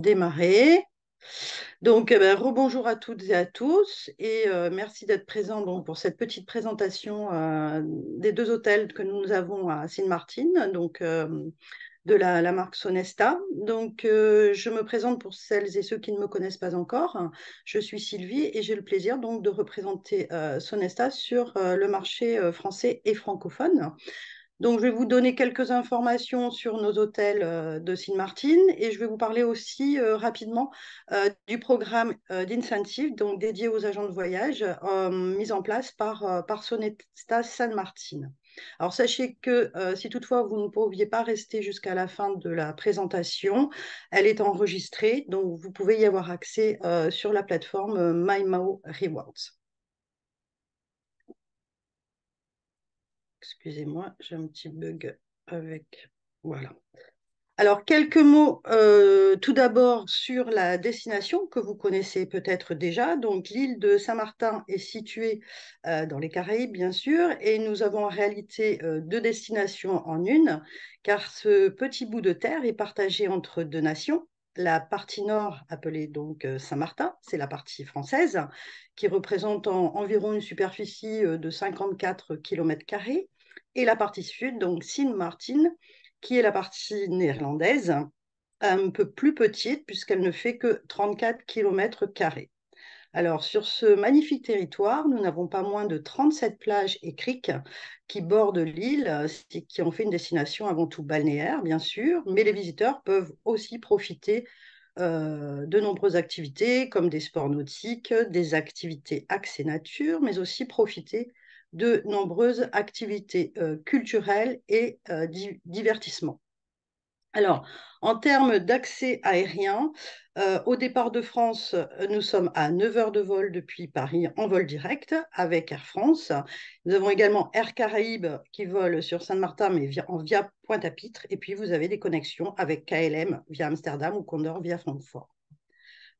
démarrer. Donc, eh ben, rebonjour à toutes et à tous et euh, merci d'être présents pour cette petite présentation euh, des deux hôtels que nous avons à sainte Martin, donc euh, de la, marque Sonesta. Donc, je me présente pour celles et ceux qui ne me connaissent pas encore. Je suis Sylvie et j'ai le plaisir donc de représenter Sonesta sur le marché français et francophone. Donc, je vais vous donner quelques informations sur nos hôtels euh, de saint Martin et je vais vous parler aussi euh, rapidement euh, du programme d'incentive, donc dédié aux agents de voyage, mis en place par, Sonesta San Martin. Alors sachez que si toutefois vous ne pouviez pas rester jusqu'à la fin de la présentation, elle est enregistrée, donc vous pouvez y avoir accès sur la plateforme euh, Rewards. Excusez-moi, j'ai un petit bug avec. Voilà. Alors, quelques mots euh, tout d'abord sur la destination que vous connaissez peut-être déjà. Donc, l'île de Saint-Martin est située euh, dans les Caraïbes, bien sûr, et nous avons en réalité euh, deux destinations en une, car ce petit bout de terre est partagé entre deux nations. La partie nord, appelée donc Saint-Martin, c'est la partie française, qui représente environ une superficie de 54 km et la partie sud, donc Sint Martin, qui est la partie néerlandaise, un peu plus petite puisqu'elle ne fait que 34 km. Alors sur ce magnifique territoire, nous n'avons pas moins de 37 plages et criques qui bordent l'île, qui ont fait une destination avant tout balnéaire, bien sûr, mais les visiteurs peuvent aussi profiter euh, de nombreuses activités comme des sports nautiques, des activités axées nature, mais aussi profiter de nombreuses activités euh, culturelles et euh, divertissement. divertissements. Alors, en termes d'accès aérien, euh, au départ de France, nous sommes à 9 heures de vol depuis Paris en vol direct avec Air France. Nous avons également Air Caraïbes qui vole sur Saint-Martin mais via Pointe-à-Pitre. Et puis, vous avez des connexions avec KLM via Amsterdam ou Condor via Francfort.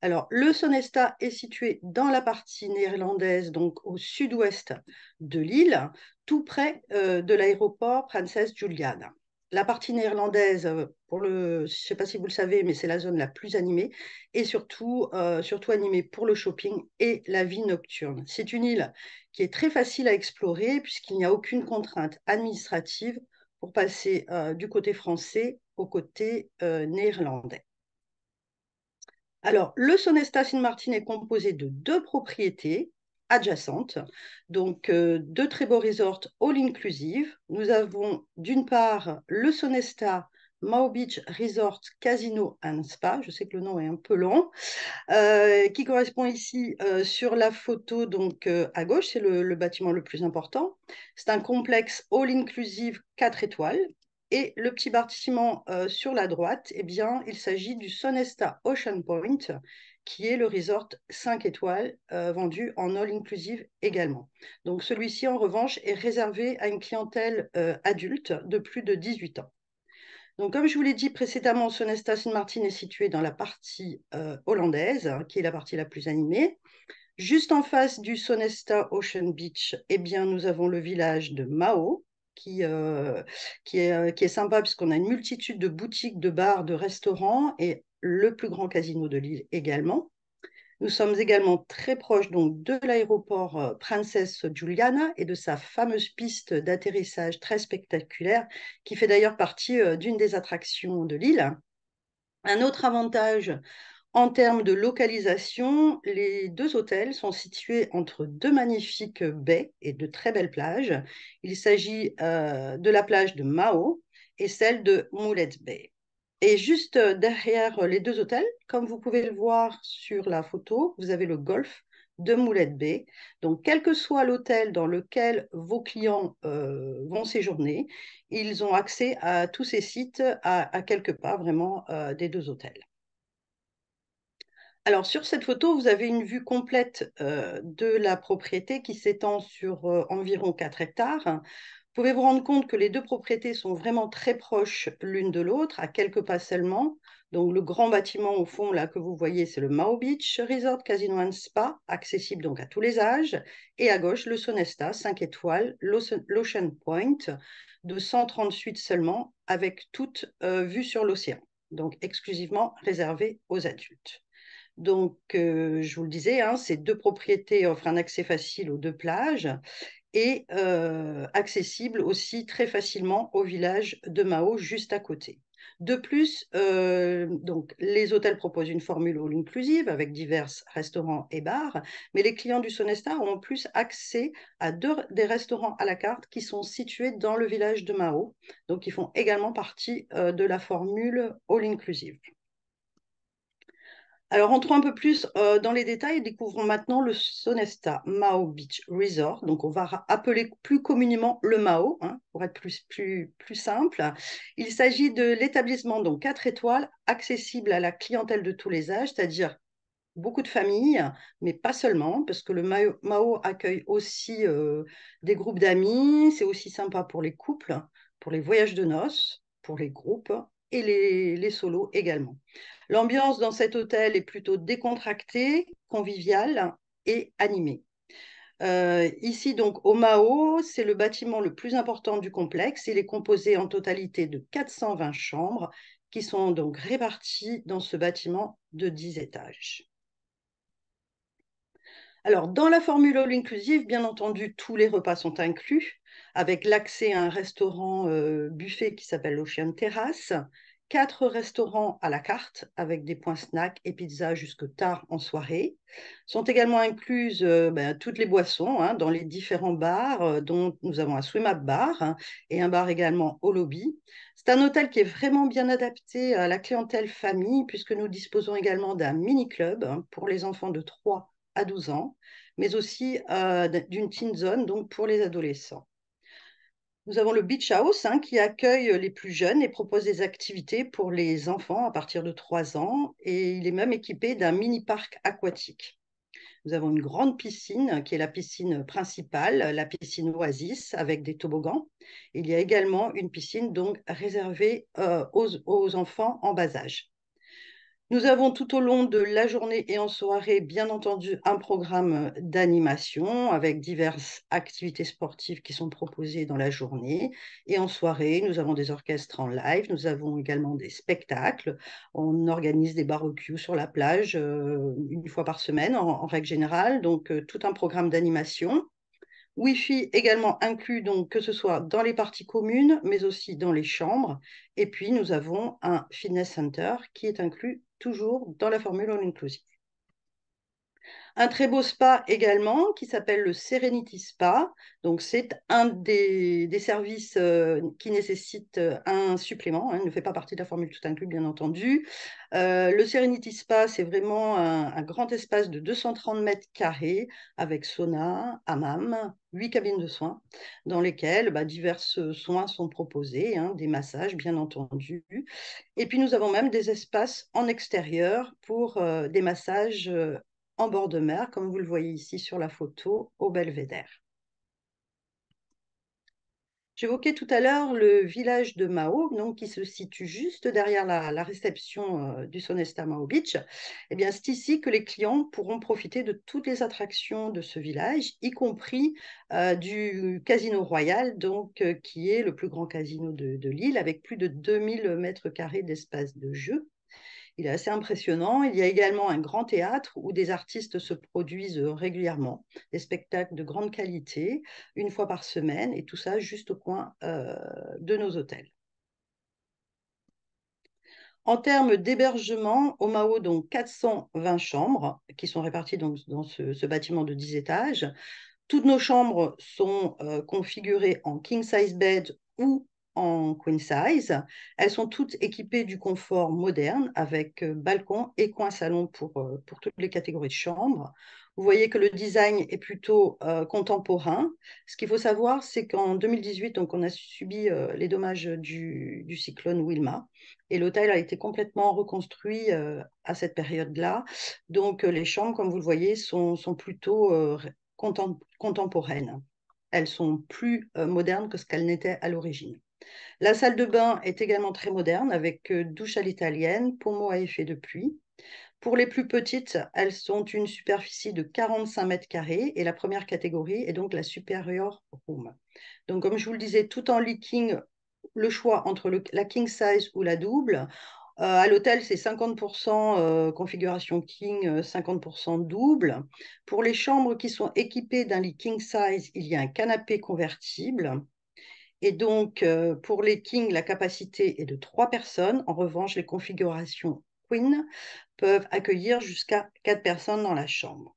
Alors, le Sonesta est situé dans la partie néerlandaise, donc au sud-ouest de l'île, tout près euh, de l'aéroport Princesse Juliana. La partie néerlandaise, euh, pour le, je ne sais pas si vous le savez, mais c'est la zone la plus animée et surtout, euh, surtout animée pour le shopping et la vie nocturne. C'est une île qui est très facile à explorer puisqu'il n'y a aucune contrainte administrative pour passer du côté français au côté néerlandais. Alors, le Sonesta Sin Martin est composé de deux propriétés adjacentes, donc euh, deux très beaux resorts all inclusive. Nous avons d'une part le Sonesta Mao Beach Resort Casino and Spa, je sais que le nom est un peu long, euh, qui correspond ici euh, sur la photo donc à gauche, c'est le, le, bâtiment le plus important. C'est un complexe all-inclusive 4 étoiles et le petit bâtiment euh, sur la droite, eh bien, il s'agit du Sonesta Ocean Point, qui est le resort 5 étoiles euh, vendu en all inclusive également. Donc celui-ci, en revanche, est réservé à une clientèle euh, adulte de plus de 18 ans. Donc, comme je vous l'ai dit précédemment, Sonesta saint Martin est situé dans la partie hollandaise, hein, qui est la partie la plus animée. Juste en face du Sonesta Ocean Beach, eh bien, nous avons le village de Mao, qui, euh, qui, est, euh, qui est sympa puisqu'on a une multitude de boutiques, de bars, de restaurants et le plus grand casino de l'île également. Nous sommes également très proches donc de l'aéroport euh, Princesse Juliana et de sa fameuse piste d'atterrissage très spectaculaire qui fait d'ailleurs partie d'une des attractions de l'île. Un autre avantage en termes de localisation, les deux hôtels sont situés entre deux magnifiques baies et de très belles plages. Il s'agit euh, de la plage de Mao et celle de Moulet Bay. Et juste euh, derrière les deux hôtels, comme vous pouvez le voir sur la photo, vous avez le golf de Moulet Bay. Donc, quel que soit l'hôtel dans lequel vos clients euh, vont séjourner, ils ont accès à tous ces sites à, quelques pas vraiment des deux hôtels. Alors sur cette photo, vous avez une vue complète euh, de la propriété qui s'étend sur euh, environ 4 hectares. Vous pouvez vous rendre compte que les deux propriétés sont vraiment très proches l'une de l'autre, à quelques pas seulement. Donc le grand bâtiment au fond là que vous voyez, c'est le Mao Beach Resort Casino and Spa, accessible donc à tous les âges. Et à gauche, le Sonesta 5 étoiles, l'Ocean Point, de 138 seulement, avec toute euh, vue sur l'océan, donc exclusivement réservé aux adultes. Donc, euh, je vous le disais, hein, ces deux propriétés offrent un accès facile aux deux plages et accessibles euh, accessible aussi très facilement au village de Mao, juste à côté. De plus, euh, les hôtels proposent une formule all inclusive avec divers restaurants et bars, mais les clients du Sonesta ont en plus accès à deux des restaurants à la carte qui sont situés dans le village de Mao, donc qui font également partie de la formule all inclusive. Alors, entrons un peu plus euh, dans les détails et découvrons maintenant le Sonesta Mao Beach Resort. Donc, on va appeler plus communément le Mao, hein, pour être plus, plus, simple. Il s'agit de l'établissement donc 4 étoiles, accessible à la clientèle de tous les âges, c'est-à-dire beaucoup de familles, mais pas seulement, parce que le Mao, accueille aussi euh, des groupes d'amis, c'est aussi sympa pour les couples, pour les voyages de noces, pour les groupes les, solos également. L'ambiance dans cet hôtel est plutôt décontractée, conviviale et animée. Euh, ici, donc, au Mao, c'est le bâtiment le plus important du complexe. Il est composé en totalité de 420 chambres qui sont donc réparties dans ce bâtiment de 10 étages. Alors, dans la formule all inclusive, bien entendu, tous les repas sont inclus, avec l'accès à un restaurant euh, buffet qui s'appelle Ocean Terrace, quatre restaurants à la carte, avec des points snack et pizza jusque tard en soirée. Sont également incluses euh, ben, toutes les boissons hein, dans les différents bars, euh, dont nous avons un swim up bar hein, et un bar également au lobby. C'est un hôtel qui est vraiment bien adapté à la clientèle famille, puisque nous disposons également d'un mini-club hein, pour les enfants de 3 à 12 ans, mais aussi euh, d'une teen zone, donc pour les adolescents. Nous avons le Beach House hein, qui accueille les plus jeunes et propose des activités pour les enfants à partir de 3 ans et il est même équipé d'un mini-parc aquatique. Nous avons une grande piscine qui est la piscine principale, la piscine Oasis avec des toboggans. Il y a également une piscine donc réservée euh, aux enfants en bas âge. Nous avons tout au long de la journée et en soirée, bien entendu, un programme d'animation avec diverses activités sportives qui sont proposées dans la journée. Et en soirée, nous avons des orchestres en live, nous avons également des spectacles. On organise des barbecues sur la plage euh, une fois par semaine en, règle générale, donc euh, tout un programme d'animation. Wi-Fi également inclus, donc que ce soit dans les parties communes, mais aussi dans les chambres. Et puis, nous avons un fitness center qui est inclus toujours dans la formule en inclusive. Un très beau spa également qui s'appelle le Serenity Spa. Donc, c'est un des, services euh, qui nécessite euh, un supplément. Hein, il ne fait pas partie de la formule tout inclus, bien entendu. Euh, le Serenity Spa, c'est vraiment un, grand espace de 230 mètres carrés avec sauna, hammam, huit cabines de soins dans lesquelles bah, divers soins sont proposés, hein, des massages, bien entendu. Et puis, nous avons même des espaces en extérieur pour des massages en bord de mer, comme vous le voyez ici sur la photo, au belvédère. J'évoquais tout à l'heure le village de Mao, donc, qui se situe juste derrière la, réception euh, du Sonesta Mao Beach. Eh bien, c'est ici que les clients pourront profiter de toutes les attractions de ce village, y compris euh, du Casino Royal, donc, euh, qui est le plus grand casino de, l'île, avec plus de 2000 mètres carrés d'espace de jeu. Il est assez impressionnant. Il y a également un grand théâtre où des artistes se produisent euh, régulièrement, des spectacles de grande qualité, une fois par semaine, et tout ça juste au coin euh, de nos hôtels. En termes d'hébergement, au Mao, donc 420 chambres qui sont réparties donc dans ce, bâtiment de 10 étages. Toutes nos chambres sont euh, configurées en king size bed ou en queen size. Elles sont toutes équipées du confort moderne avec euh, balcon et coin salon pour, euh, pour toutes les catégories de chambres. Vous voyez que le design est plutôt euh, contemporain. Ce qu'il faut savoir, c'est qu'en 2018, donc, on a subi les dommages du, cyclone Wilma et l'hôtel a été complètement reconstruit à cette période-là. Donc les chambres, comme vous le voyez, sont, sont plutôt contemporaines. Elles sont plus modernes que ce qu'elles n'étaient à l'origine. La salle de bain est également très moderne avec euh, douche à l'italienne, pommeau à effet de pluie. Pour les plus petites, elles sont une superficie de 45 mètres carrés et la première catégorie est donc la superior room. Donc comme je vous le disais, tout en leaking, le choix entre la king size ou la double, euh, à l'hôtel, c'est 50% euh, configuration king, 50% double. Pour les chambres qui sont équipées d'un lit king size, il y a un canapé convertible. Et donc, euh, pour les kings, la capacité est de trois personnes. En revanche, les configurations queen peuvent accueillir jusqu'à quatre personnes dans la chambre.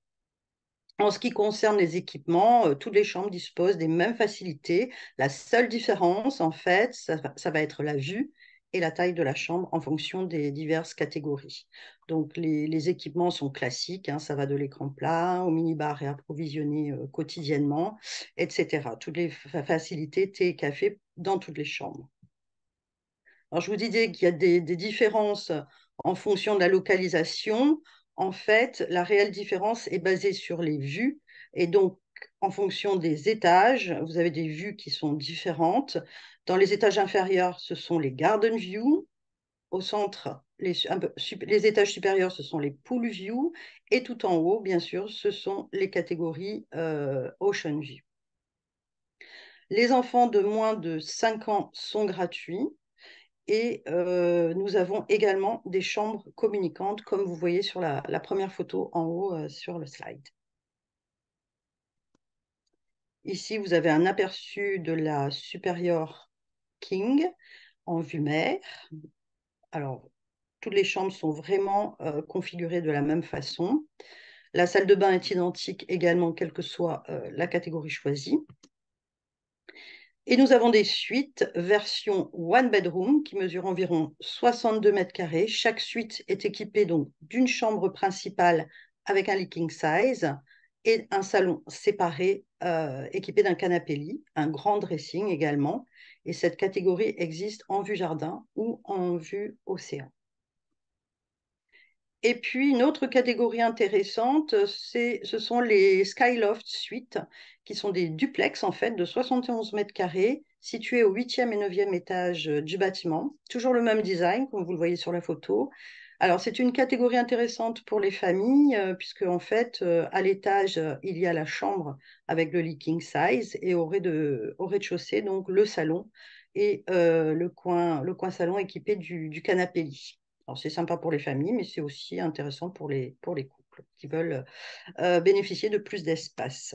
En ce qui concerne les équipements, euh, toutes les chambres disposent des mêmes facilités. La seule différence, en fait, ça va être la vue et la taille de la chambre en fonction des diverses catégories. Donc les, équipements sont classiques, hein, ça va de l'écran plat au minibar réapprovisionné euh, quotidiennement, etc. Toutes les facilités, thé café dans toutes les chambres. Alors je vous disais qu'il y a des, différences en fonction de la localisation. En fait, la réelle différence est basée sur les vues et donc en fonction des étages, vous avez des vues qui sont différentes. Dans les étages inférieurs, ce sont les garden view. Au centre, les, étages supérieurs, ce sont les pool view. Et tout en haut, bien sûr, ce sont les catégories euh, ocean view. Les enfants de moins de 5 ans sont gratuits. Et euh, nous avons également des chambres communicantes, comme vous voyez sur la, première photo en haut euh, sur le slide. Ici, vous avez un aperçu de la supérieure King en vue mère. Alors, toutes les chambres sont vraiment euh, configurées de la même façon. La salle de bain est identique également, quelle que soit euh, la catégorie choisie. Et nous avons des suites version one bedroom qui mesure environ 62 mètres carrés. Chaque suite est équipée donc d'une chambre principale avec un leaking size et un salon séparé euh, équipé d'un canapé lit, un grand dressing également et cette catégorie existe en vue jardin ou en vue océan. Et puis une autre catégorie intéressante, ce sont les Skyloft Suites, qui sont des duplex en fait de 71 mètres carrés situés au 8e et 9e étage du bâtiment. Toujours le même design, comme vous le voyez sur la photo, alors, c'est une catégorie intéressante pour les familles, euh, puisque en fait, euh, à l'étage, euh, il y a la chambre avec le leaking size et au rez-de-chaussée, donc le salon et le, coin, salon équipé du, du canapé-lit. Alors, c'est sympa pour les familles, mais c'est aussi intéressant pour les couples qui veulent bénéficier de plus d'espace.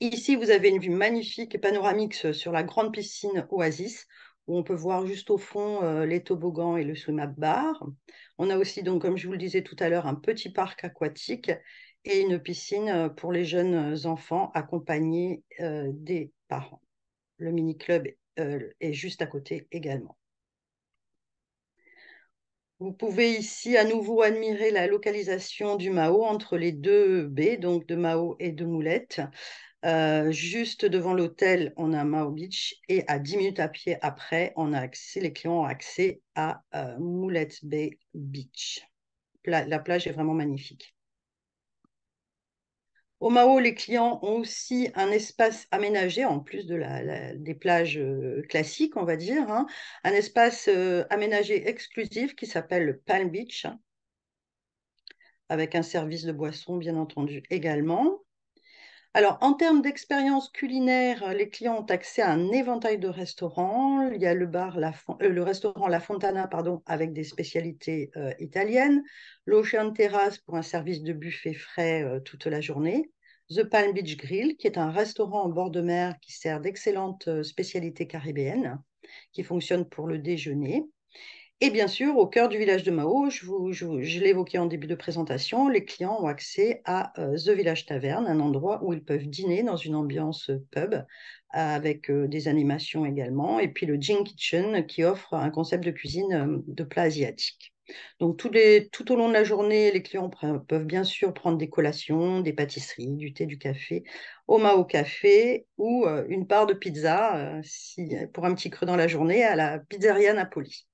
Ici, vous avez une vue magnifique et panoramique sur la grande piscine Oasis où on peut voir juste au fond euh, les toboggans et le swim-up bar. On a aussi, donc, comme je vous le disais tout à l'heure, un petit parc aquatique et une piscine euh, pour les jeunes euh, enfants accompagnés des parents. Le mini-club est juste à côté également. Vous pouvez ici à nouveau admirer la localisation du Mao entre les deux baies, donc de Mao et de Moulette, euh, juste devant l'hôtel, on a Mao Beach et à 10 minutes à pied après, on a accès, les clients ont accès à Moulet euh, Moulette Bay Beach. la plage est vraiment magnifique. Au Mao, les clients ont aussi un espace aménagé, en plus de des plages euh, classiques, on va dire, hein, un espace aménagé exclusif qui s'appelle le Palm Beach, hein, avec un service de boisson, bien entendu, également. Alors, en termes d'expérience culinaire, euh, les clients ont accès à un éventail de restaurants. Il y a le, bar, euh, le restaurant La Fontana pardon, avec des spécialités euh, italiennes, l'Ocean Terrace pour un service de buffet frais toute la journée, The Palm Beach Grill, qui est un restaurant en bord de mer qui sert d'excellentes spécialités caribéennes, qui fonctionne pour le déjeuner. Et bien sûr, au cœur du village de Mao, je, vous, je, l'évoquais en début de présentation, les clients ont accès à euh, The Village Taverne, un endroit où ils peuvent dîner dans une ambiance pub avec euh, des animations également, et puis le Jing Kitchen qui offre un concept de cuisine euh, de plats asiatiques. Donc tout, au long de la journée, les clients peuvent bien sûr prendre des collations, des pâtisseries, du thé, du café, au Mao Café ou une part de pizza pour un petit creux dans la journée à la pizzeria Napoli.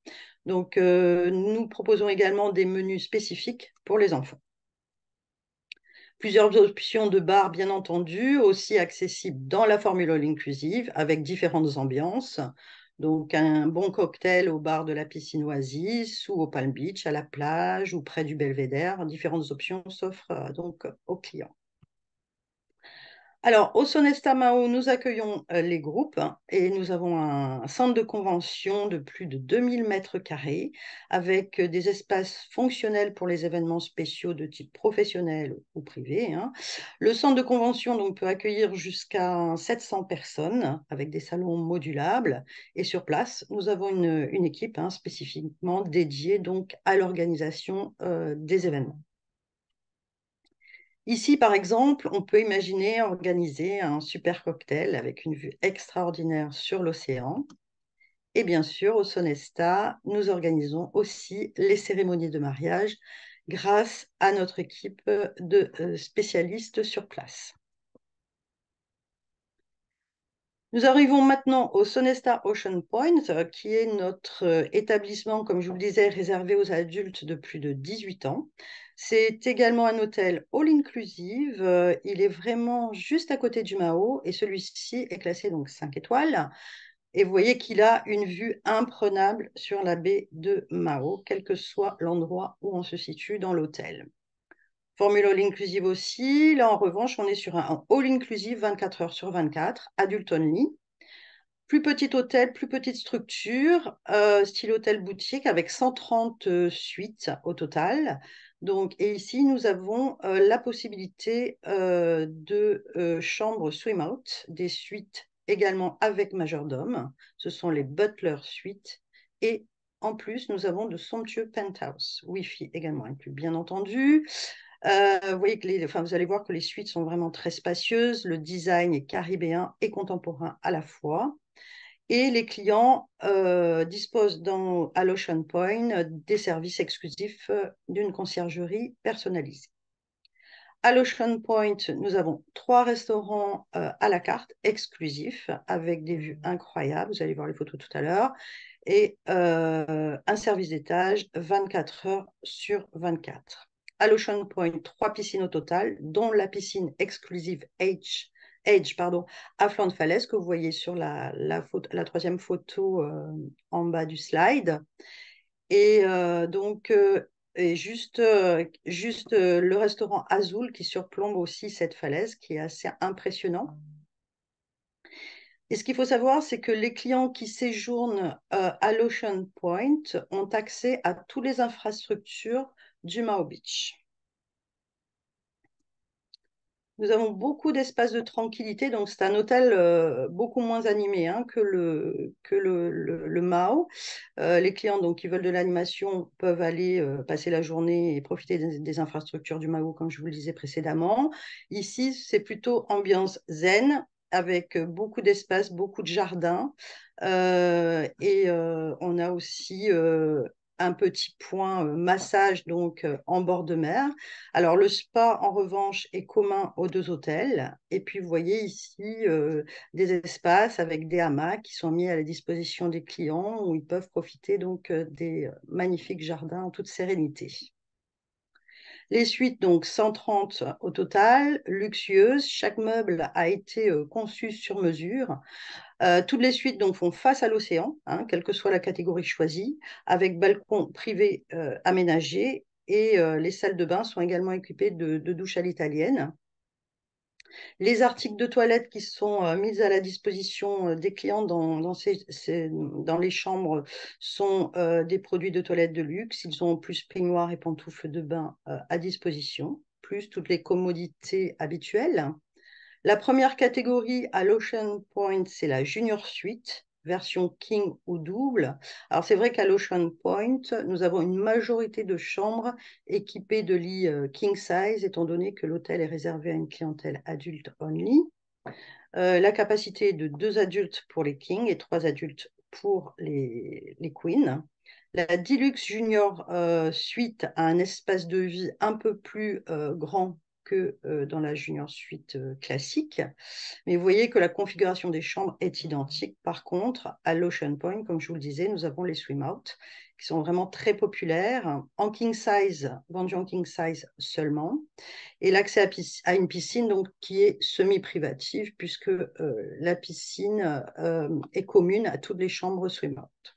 Donc, euh, nous proposons également des menus spécifiques pour les enfants. Plusieurs options de bars, bien entendu, aussi accessibles dans la formule all inclusive, avec différentes ambiances. Donc, un bon cocktail au bar de la piscine Oasis ou au Palm Beach, à la plage ou près du belvédère. Différentes options s'offrent euh, donc aux clients. Alors, au Sonestamao, nous accueillons euh, les groupes hein, et nous avons un centre de convention de plus de 2000 mètres carrés avec euh, des espaces fonctionnels pour les événements spéciaux de type professionnel ou privé. Hein. Le centre de convention donc, peut accueillir jusqu'à 700 personnes avec des salons modulables et sur place, nous avons une, équipe hein, spécifiquement dédiée donc, à l'organisation euh, des événements. Ici, par exemple, on peut imaginer organiser un super cocktail avec une vue extraordinaire sur l'océan. Et bien sûr, au Sonesta, nous organisons aussi les cérémonies de mariage grâce à notre équipe de euh, spécialistes sur place. Nous arrivons maintenant au Sonesta Ocean Point, euh, qui est notre euh, établissement, comme je vous le disais, réservé aux adultes de plus de 18 ans. C'est également un hôtel all-inclusive. Euh, il est vraiment juste à côté du Mao et celui-ci est classé donc 5 étoiles. Et vous voyez qu'il a une vue imprenable sur la baie de Mao, quel que soit l'endroit où on se situe dans l'hôtel. Formule all-inclusive aussi. Là, en revanche, on est sur un all-inclusive 24 heures sur 24, adult only. Plus petit hôtel, plus petite structure, euh, style hôtel boutique avec 130 euh, suites au total. Donc, et ici, nous avons euh, la possibilité euh, de euh, chambres swim-out, des suites également avec majordome. Ce sont les butler suites. Et en plus, nous avons de somptueux penthouse, Wi-Fi également inclus, bien entendu. vous, voyez les, enfin, vous allez voir que les suites sont vraiment très spacieuses. Le design est caribéen et contemporain à la fois. Et les clients euh, disposent dans, à l'Ocean Point euh, des services exclusifs euh, d'une conciergerie personnalisée. À l'Ocean Point, nous avons trois restaurants à la carte exclusifs avec des vues incroyables. Vous allez voir les photos tout à l'heure. Et un service d'étage 24 heures sur 24. À l'Ocean Point, trois piscines au total, dont la piscine exclusive H Edge pardon, à flanc de falaise que vous voyez sur la, troisième photo euh, en bas du slide. Et euh, donc, euh, juste, juste le restaurant Azul qui surplombe aussi cette falaise qui est assez impressionnant. Et ce qu'il faut savoir, c'est que les clients qui séjournent à l'Ocean Point ont accès à toutes les infrastructures du Mao Beach. Nous avons beaucoup d'espaces de tranquillité, donc c'est un hôtel euh, beaucoup moins animé hein, que le, que le, Mao. Euh, les clients donc, qui veulent de l'animation peuvent aller euh, passer la journée et profiter des, des, infrastructures du Mao, comme je vous le disais précédemment. Ici, c'est plutôt ambiance zen avec beaucoup d'espace, beaucoup de jardins. et on a aussi un petit point euh, massage donc euh, en bord de mer. Alors le spa en revanche est commun aux deux hôtels et puis vous voyez ici euh, des espaces avec des hamacs qui sont mis à la disposition des clients où ils peuvent profiter donc des magnifiques jardins en toute sérénité. Les suites, donc 130 au total, luxueuses. Chaque meuble a été euh, conçu sur mesure. Euh, toutes les suites donc font face à l'océan, hein, quelle que soit la catégorie choisie, avec balcon privé euh, aménagé et les salles de bain sont également équipées de douches à l'italienne les articles de toilette qui sont euh, mis à la disposition euh, des clients dans, les chambres sont euh, des produits de toilette de luxe. Ils ont plus peignoir et pantoufles de bain à disposition, plus toutes les commodités habituelles. La première catégorie à l'Ocean Point, c'est la Junior Suite version king ou double. Alors c'est vrai qu'à l'Ocean Point, nous avons une majorité de chambres équipées de lits euh, king size, étant donné que l'hôtel est réservé à une clientèle adulte only. Euh, la capacité de deux adultes pour les kings et trois adultes pour les, queens. La Deluxe Junior euh, suite à un espace de vie un peu plus grand euh, dans la junior suite euh, classique. Mais vous voyez que la configuration des chambres est identique. Par contre, à l'Ocean Point, comme je vous le disais, nous avons les swim out qui sont vraiment très populaires, en king size, vendu en king size seulement, et l'accès à, une piscine donc qui est semi-privative puisque euh, la piscine est commune à toutes les chambres swim out.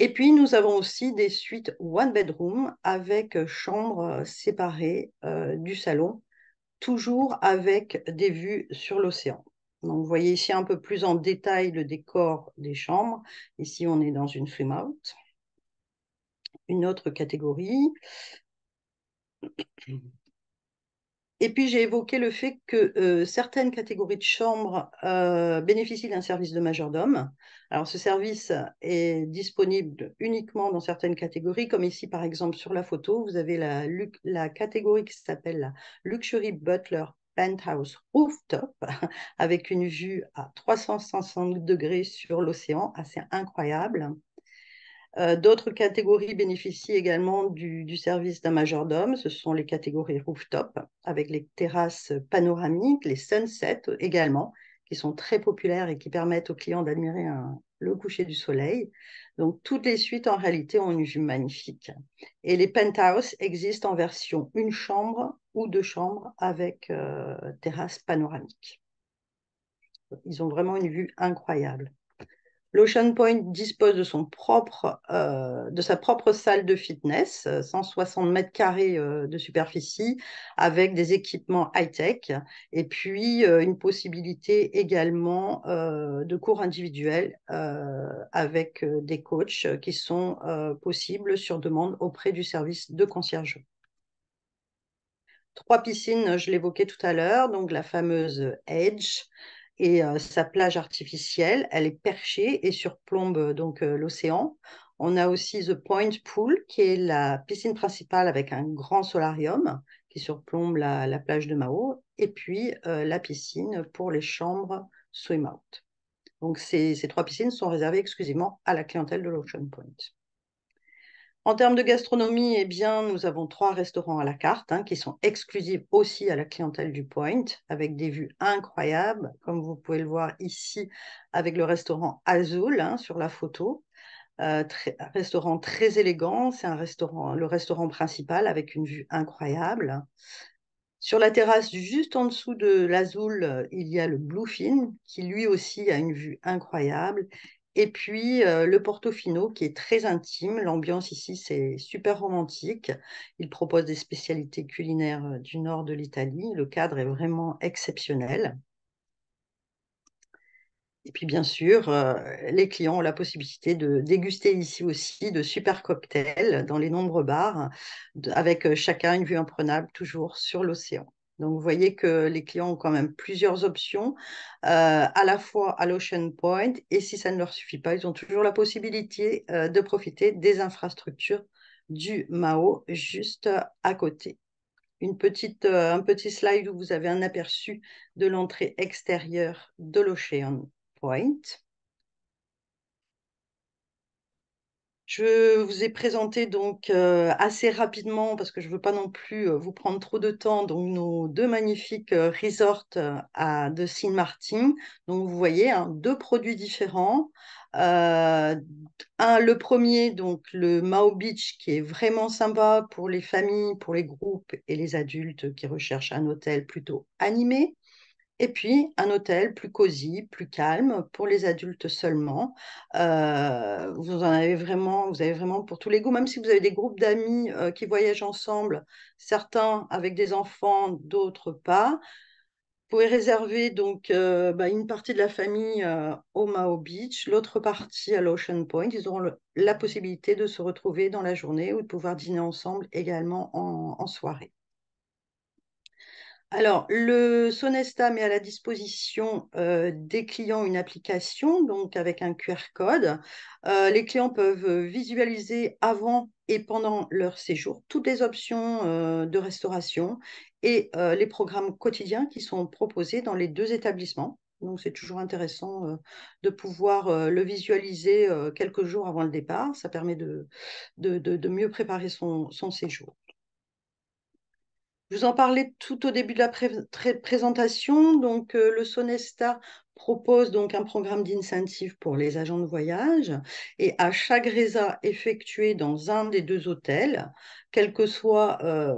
Et puis, nous avons aussi des suites one bedroom avec euh, chambre euh, séparées euh, du salon, toujours avec des vues sur l'océan. Donc, vous voyez ici un peu plus en détail le décor des chambres. Ici, on est dans une swim out. Une autre catégorie. Et puis j'ai évoqué le fait que euh, certaines catégories de chambres euh, bénéficient d'un service de majordome. Alors ce service est disponible uniquement dans certaines catégories, comme ici par exemple sur la photo, vous avez la, la catégorie qui s'appelle la Luxury Butler penthouse rooftop avec une vue à 360 degrés sur l'océan, assez incroyable. Euh, d'autres catégories bénéficient également du, service d'un majordome. Ce sont les catégories rooftop, avec les terrasses panoramiques, les sunsets également, qui sont très populaires et qui permettent aux clients d'admirer le coucher du soleil. Donc, toutes les suites, en réalité, ont une vue magnifique. Et les penthouses existent en version une chambre ou deux chambres avec euh, terrasse panoramique. Ils ont vraiment une vue incroyable. L'Ocean Point dispose euh, de, sa propre salle de fitness, 160 euh, mètres carrés euh, de superficie, avec des équipements high-tech, et puis une possibilité également de cours individuels avec des coachs qui sont possibles sur demande auprès du service de concierge. Trois piscines, je l'évoquais tout à l'heure, donc la fameuse Edge, et euh, sa plage artificielle, elle est perchée et surplombe euh, donc euh, l'océan. On a aussi The Point Pool, qui est la piscine principale avec un grand solarium qui surplombe la, plage de Mao, et puis la piscine pour les chambres swim out. Donc ces, ces trois piscines sont réservées exclusivement à la clientèle de l'Ocean Point. En termes de gastronomie, eh bien, nous avons trois restaurants à la carte hein, qui sont exclusifs aussi à la clientèle du Point, avec des vues incroyables, comme vous pouvez le voir ici avec le restaurant Azul hein, sur la photo. Euh, restaurant très élégant, c'est un restaurant, le restaurant principal avec une vue incroyable. Sur la terrasse, juste en dessous de l'Azul, euh, il y a le Bluefin, qui lui aussi a une vue incroyable. Et puis euh, le Portofino qui est très intime. L'ambiance ici, c'est super romantique. Il propose des spécialités culinaires euh, du nord de l'Italie. Le cadre est vraiment exceptionnel. Et puis bien sûr, euh, les clients ont la possibilité de déguster ici aussi de super cocktails dans les nombreux bars, avec chacun une vue imprenable toujours sur l'océan. Donc, vous voyez que les clients ont quand même plusieurs options, euh, à la fois à l'Ocean Point, et si ça ne leur suffit pas, ils ont toujours la possibilité euh, de profiter des infrastructures du Mao juste à côté. Euh, un petit slide où vous avez un aperçu de l'entrée extérieure de l'Ocean Point. Je vous ai présenté donc euh, assez rapidement, parce que je ne veux pas non plus euh, vous prendre trop de temps, donc nos deux magnifiques euh, resorts à, de sin Martin. Donc vous voyez, hein, deux produits différents. un, le premier, donc le Mao Beach, qui est vraiment sympa pour les familles, pour les groupes et les adultes qui recherchent un hôtel plutôt animé. Et puis un hôtel plus cosy, plus calme, pour les adultes seulement. Euh, vous en avez vraiment, vous avez vraiment pour tous les goûts, même si vous avez des groupes d'amis euh, qui voyagent ensemble, certains avec des enfants, d'autres pas. Vous pouvez réserver donc euh, bah, une partie de la famille au Mao Beach, l'autre partie à l'Ocean Point. Ils auront la possibilité de se retrouver dans la journée ou de pouvoir dîner ensemble également en soirée. Alors, le Sonesta met à la disposition euh, des clients une application, donc avec un QR code. Euh, les clients peuvent euh, visualiser avant et pendant leur séjour toutes les options de restauration et les programmes quotidiens qui sont proposés dans les deux établissements. Donc, c'est toujours intéressant de pouvoir le visualiser quelques jours avant le départ. Ça permet de, mieux préparer son séjour. Je vous en parlais tout au début de la présentation. Donc, euh, le Sonesta propose donc un programme d'incentive pour les agents de voyage et à chaque résa effectué dans un des deux hôtels, quelle que soit euh,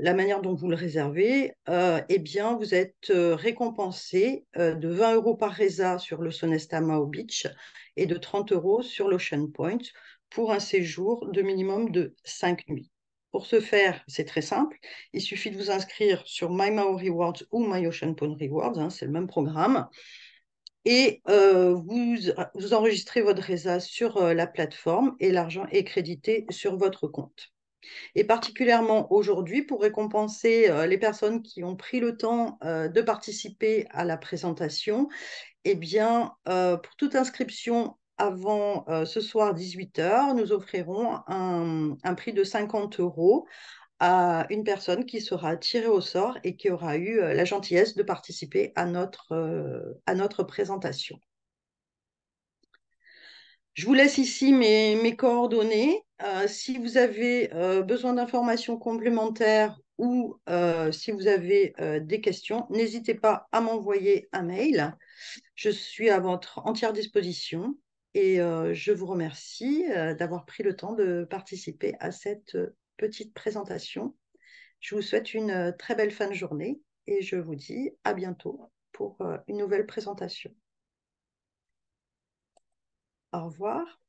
la manière dont vous le réservez, euh, eh bien vous êtes récompensé de 20 euros par résa sur le Sonesta Mao Beach et de 30 euros sur l'Ocean Point pour un séjour de minimum de 5 nuits. Pour ce faire, c'est très simple. Il suffit de vous inscrire sur My Rewards ou My Ocean Rewards, hein, c'est le même programme. Et euh, vous, vous, enregistrez votre RESA sur euh, la plateforme et l'argent est crédité sur votre compte. Et particulièrement aujourd'hui, pour récompenser euh, les personnes qui ont pris le temps de participer à la présentation, eh bien, pour toute inscription avant euh, ce soir 18h, nous offrirons un, prix de 50 euros à une personne qui sera tirée au sort et qui aura eu euh, la gentillesse de participer euh, à notre, présentation. Je vous laisse ici mes coordonnées. si vous avez besoin d'informations complémentaires ou si vous avez des questions, n'hésitez pas à m'envoyer un mail. Je suis à votre entière disposition. Et euh, je vous remercie euh, d'avoir pris le temps de participer à cette euh, petite présentation. Je vous souhaite une très belle fin de journée et je vous dis à bientôt pour une nouvelle présentation. Au revoir.